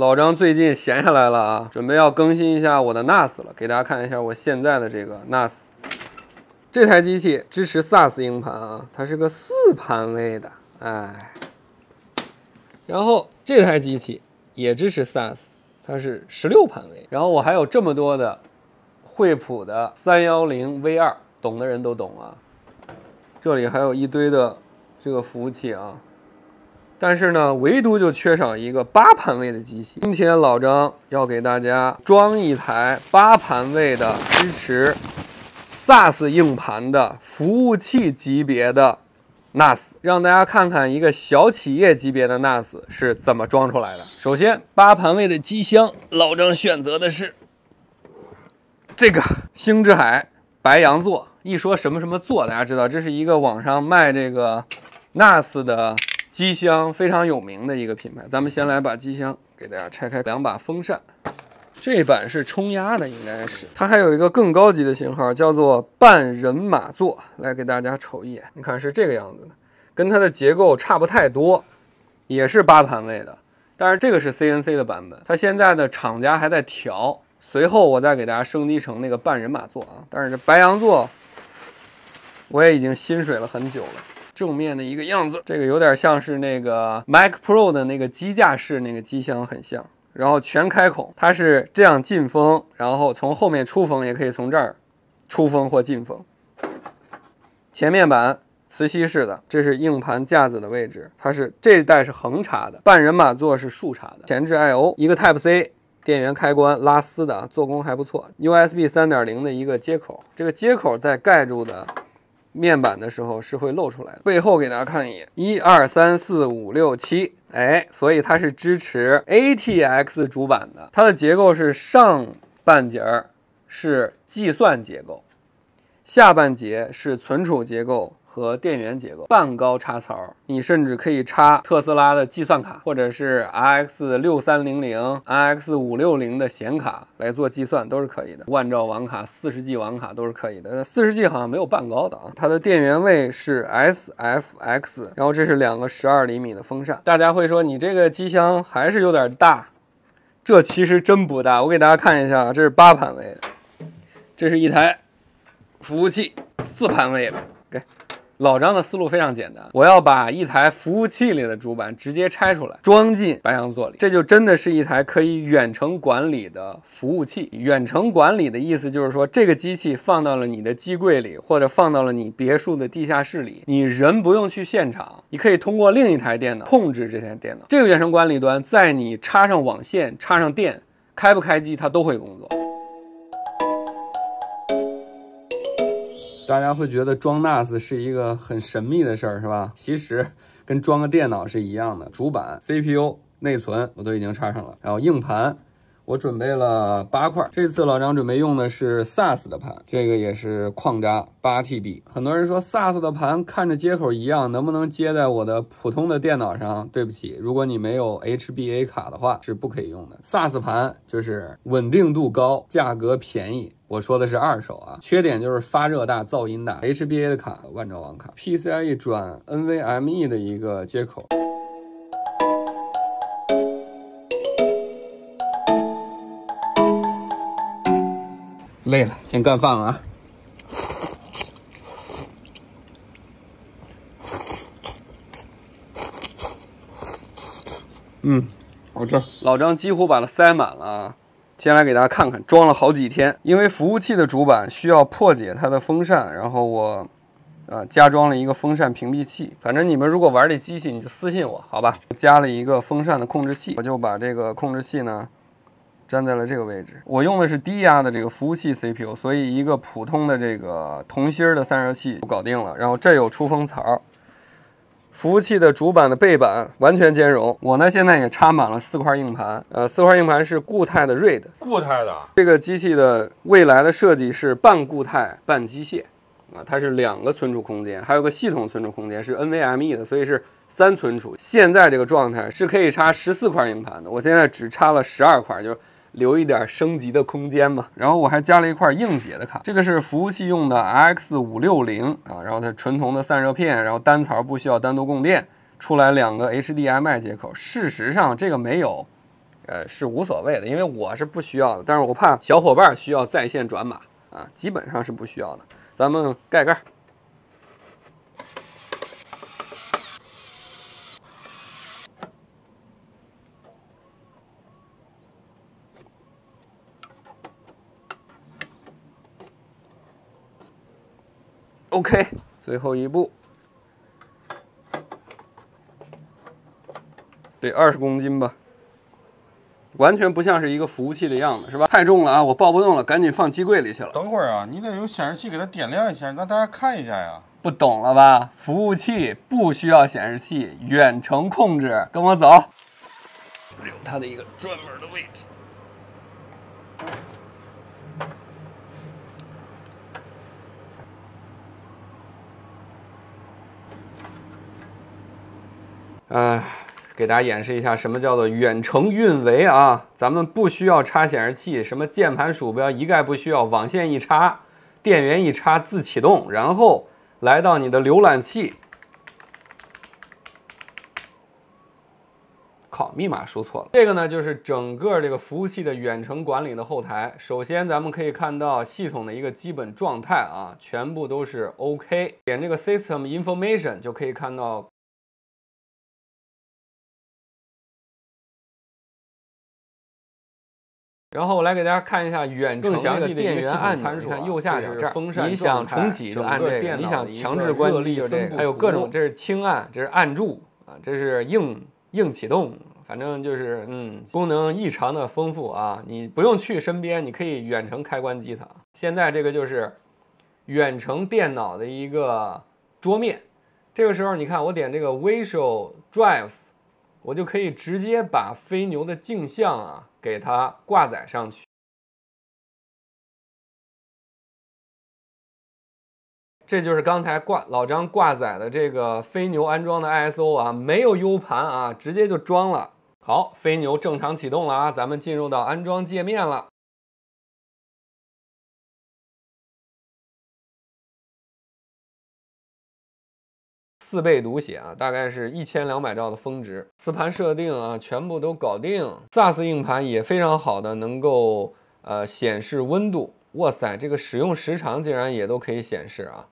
老张最近闲下来了啊，准备要更新一下我的 NAS 了，给大家看一下我现在的这个 NAS。这台机器支持 SAS 硬盘啊，它是个四盘位的，哎。然后这台机器也支持 SAS，它是十六盘位。然后我还有这么多的惠普的三幺零 V 二，懂的人都懂啊。这里还有一堆的这个服务器啊。但是呢，唯独就缺少一个八盘位的机器。今天老张要给大家装一台八盘位的、支持 SAS 硬盘的服务器级别的 NAS，让大家看看一个小企业级别的 NAS 是怎么装出来的。首先，八盘位的机箱，老张选择的是这个星之海白羊座。一说什么什么座，大家知道，这是一个网上卖这个 NAS 的。机箱非常有名的一个品牌，咱们先来把机箱给大家拆开。两把风扇，这版是冲压的，应该是。它还有一个更高级的型号，叫做半人马座，来给大家瞅一眼。你看是这个样子的，跟它的结构差不太多，也是八盘位的。但是这个是 CNC 的版本，它现在的厂家还在调。随后我再给大家升级成那个半人马座啊，但是这白羊座我也已经心水了很久了。正面的一个样子，这个有点像是那个 Mac Pro 的那个机架式那个机箱很像，然后全开孔，它是这样进风，然后从后面出风，也可以从这儿出风或进风。前面板磁吸式的，这是硬盘架子的位置，它是这代是横插的，半人马座是竖插的。前置 I/O 一个 Type C 电源开关，拉丝的啊，做工还不错。USB 三点零的一个接口，这个接口在盖住的。面板的时候是会露出来的，背后给大家看一眼，一二三四五六七，哎，所以它是支持 ATX 主板的，它的结构是上半截儿是计算结构，下半截是存储结构。和电源结构，半高插槽，你甚至可以插特斯拉的计算卡，或者是 r X 六三零零、X 五六零的显卡来做计算都是可以的。万兆网卡、四十 G 网卡都是可以的。那四十 G 好像没有半高的啊？它的电源位是 SFX，然后这是两个十二厘米的风扇。大家会说你这个机箱还是有点大，这其实真不大。我给大家看一下，这是八盘位的，这是一台服务器四盘位的，给。老张的思路非常简单，我要把一台服务器里的主板直接拆出来，装进白羊座里，这就真的是一台可以远程管理的服务器。远程管理的意思就是说，这个机器放到了你的机柜里，或者放到了你别墅的地下室里，你人不用去现场，你可以通过另一台电脑控制这台电脑。这个远程管理端，在你插上网线、插上电，开不开机它都会工作。大家会觉得装 NAS 是一个很神秘的事儿，是吧？其实跟装个电脑是一样的，主板、CPU、内存我都已经插上了，然后硬盘。我准备了八块，这次老张准备用的是 SAS 的盘，这个也是矿渣八 TB。很多人说 SAS 的盘看着接口一样，能不能接在我的普通的电脑上？对不起，如果你没有 HBA 卡的话，是不可以用的。SAS 盘就是稳定度高，价格便宜，我说的是二手啊。缺点就是发热大，噪音大。HBA 的卡，万兆网卡，PCIe 转 NVMe 的一个接口。累了，先干饭了啊！嗯，好吃。老张几乎把它塞满了，啊！先来给大家看看，装了好几天。因为服务器的主板需要破解它的风扇，然后我，呃，加装了一个风扇屏蔽器。反正你们如果玩这机器，你就私信我，好吧？加了一个风扇的控制器，我就把这个控制器呢。站在了这个位置，我用的是低压的这个服务器 CPU，所以一个普通的这个铜芯儿的散热器就搞定了。然后这有出风槽，服务器的主板的背板完全兼容。我呢现在也插满了四块硬盘，呃，四块硬盘是固态的，r 锐 d 固态的。这个机器的未来的设计是半固态半机械，啊，它是两个存储空间，还有个系统存储空间是 NVMe 的，所以是三存储。现在这个状态是可以插十四块硬盘的，我现在只插了十二块，就是。留一点升级的空间嘛，然后我还加了一块硬解的卡，这个是服务器用的 X 五六零啊，然后它纯铜的散热片，然后单槽不需要单独供电，出来两个 HDMI 接口。事实上这个没有，呃是无所谓的，因为我是不需要的，但是我怕小伙伴需要在线转码啊，基本上是不需要的，咱们盖盖。OK，最后一步，得二十公斤吧，完全不像是一个服务器的样子，是吧？太重了啊，我抱不动了，赶紧放机柜里去了。等会儿啊，你得用显示器给它点亮一下，让大家看一下呀。不懂了吧？服务器不需要显示器，远程控制，跟我走，留它的一个专门的位置。呃，给大家演示一下什么叫做远程运维啊？咱们不需要插显示器，什么键盘、鼠标一概不需要，网线一插，电源一插自启动，然后来到你的浏览器。靠，密码输错了。这个呢，就是整个这个服务器的远程管理的后台。首先，咱们可以看到系统的一个基本状态啊，全部都是 OK。点这个 System Information 就可以看到。然后我来给大家看一下远程的电源按钮，你看右下角这儿，你想重启就按这个，你想强制关闭就这个，还有各种，这是轻按，这是按住啊，这是硬硬启动，反正就是嗯，功能异常的丰富啊，你不用去身边，你可以远程开关机它。现在这个就是远程电脑的一个桌面，这个时候你看我点这个 Visual Drives。我就可以直接把飞牛的镜像啊，给它挂载上去。这就是刚才挂老张挂载的这个飞牛安装的 ISO 啊，没有 U 盘啊，直接就装了。好，飞牛正常启动了啊，咱们进入到安装界面了。四倍读写啊，大概是一千两百兆的峰值。磁盘设定啊，全部都搞定。SAS 硬盘也非常好的，能够呃显示温度。哇塞，这个使用时长竟然也都可以显示啊。